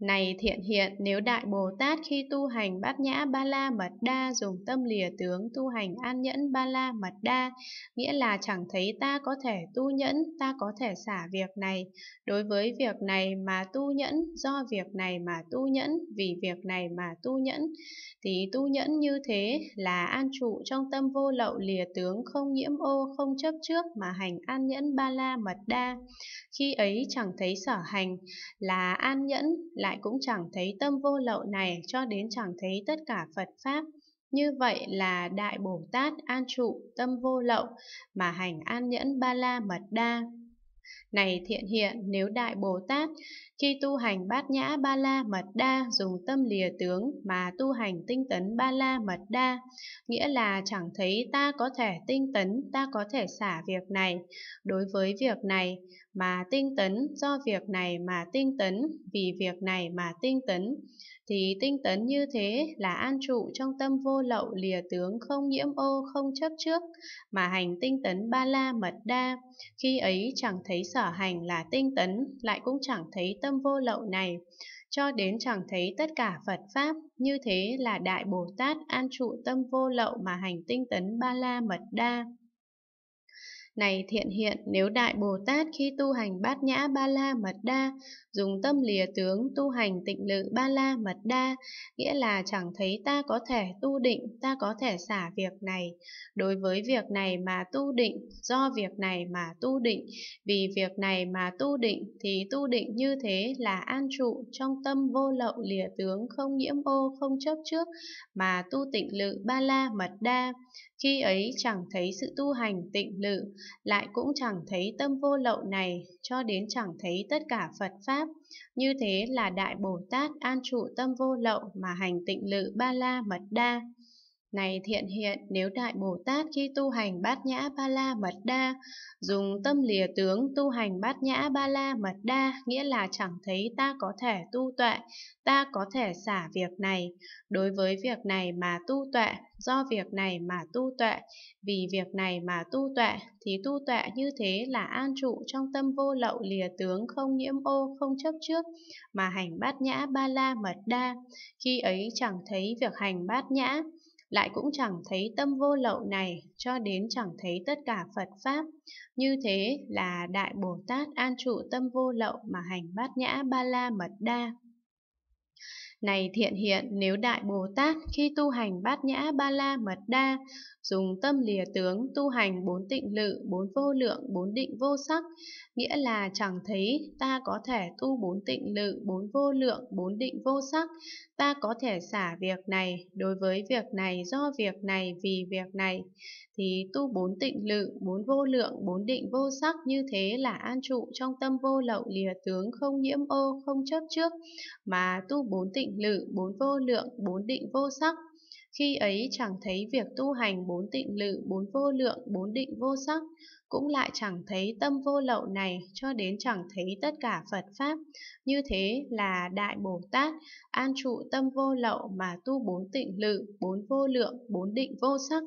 Này thiện hiện, nếu Đại Bồ Tát khi tu hành bát nhã ba la mật đa dùng tâm lìa tướng tu hành an nhẫn ba la mật đa, nghĩa là chẳng thấy ta có thể tu nhẫn, ta có thể xả việc này. Đối với việc này mà tu nhẫn, do việc này mà tu nhẫn, vì việc này mà tu nhẫn, thì tu nhẫn như thế là an trụ trong tâm vô lậu lìa tướng không nhiễm ô, không chấp trước mà hành an nhẫn ba la mật đa. Khi ấy chẳng thấy sở hành là an nhẫn, là lại cũng chẳng thấy tâm vô lậu này cho đến chẳng thấy tất cả Phật Pháp. Như vậy là Đại Bồ Tát an trụ tâm vô lậu mà hành an nhẫn ba la mật đa. Này thiện hiện, nếu Đại Bồ Tát, khi tu hành bát nhã ba la mật đa dùng tâm lìa tướng mà tu hành tinh tấn ba la mật đa, nghĩa là chẳng thấy ta có thể tinh tấn, ta có thể xả việc này. Đối với việc này mà tinh tấn, do việc này mà tinh tấn, vì việc này mà tinh tấn, thì tinh tấn như thế là an trụ trong tâm vô lậu lìa tướng không nhiễm ô không chấp trước, mà hành tinh tấn ba la mật đa, khi ấy chẳng thấy thấy sở hành là tinh tấn, lại cũng chẳng thấy tâm vô lậu này, cho đến chẳng thấy tất cả Phật Pháp, như thế là Đại Bồ Tát an trụ tâm vô lậu mà hành tinh tấn ba la mật đa. Này thiện hiện, nếu Đại Bồ Tát khi tu hành bát nhã ba la mật đa, dùng tâm lìa tướng tu hành tịnh lự ba la mật đa, nghĩa là chẳng thấy ta có thể tu định, ta có thể xả việc này. Đối với việc này mà tu định, do việc này mà tu định, vì việc này mà tu định thì tu định như thế là an trụ trong tâm vô lậu lìa tướng không nhiễm ô không chấp trước mà tu tịnh lự ba la mật đa khi ấy chẳng thấy sự tu hành tịnh lự, lại cũng chẳng thấy tâm vô lậu này, cho đến chẳng thấy tất cả Phật Pháp. Như thế là Đại Bồ Tát an trụ tâm vô lậu mà hành tịnh lự ba la mật đa. Này thiện hiện, nếu Đại Bồ Tát khi tu hành bát nhã ba la mật đa, dùng tâm lìa tướng tu hành bát nhã ba la mật đa, nghĩa là chẳng thấy ta có thể tu tuệ, ta có thể xả việc này, đối với việc này mà tu tuệ, do việc này mà tu tuệ, vì việc này mà tu tuệ, thì tu tuệ như thế là an trụ trong tâm vô lậu lìa tướng không nhiễm ô, không chấp trước, mà hành bát nhã ba la mật đa, khi ấy chẳng thấy việc hành bát nhã, lại cũng chẳng thấy tâm vô lậu này cho đến chẳng thấy tất cả Phật Pháp. Như thế là Đại Bồ Tát an trụ tâm vô lậu mà hành bát nhã ba la mật đa. Này thiện hiện, nếu Đại Bồ Tát khi tu hành bát nhã ba la mật đa, dùng tâm lìa tướng tu hành bốn tịnh lự, bốn vô lượng, bốn định vô sắc, nghĩa là chẳng thấy ta có thể tu bốn tịnh lự, bốn vô lượng, bốn định vô sắc, ta có thể xả việc này đối với việc này do việc này vì việc này, thì tu bốn tịnh lự, bốn vô lượng, bốn định vô sắc như thế là an trụ trong tâm vô lậu lìa tướng không nhiễm ô, không chấp trước, mà tu bốn tịnh định lự, bốn vô lượng, bốn định vô sắc. Khi ấy chẳng thấy việc tu hành bốn tịnh lự, bốn vô lượng, bốn định vô sắc, cũng lại chẳng thấy tâm vô lậu này cho đến chẳng thấy tất cả Phật Pháp. Như thế là Đại Bồ Tát an trụ tâm vô lậu mà tu bốn tịnh lự, bốn vô lượng, bốn định vô sắc.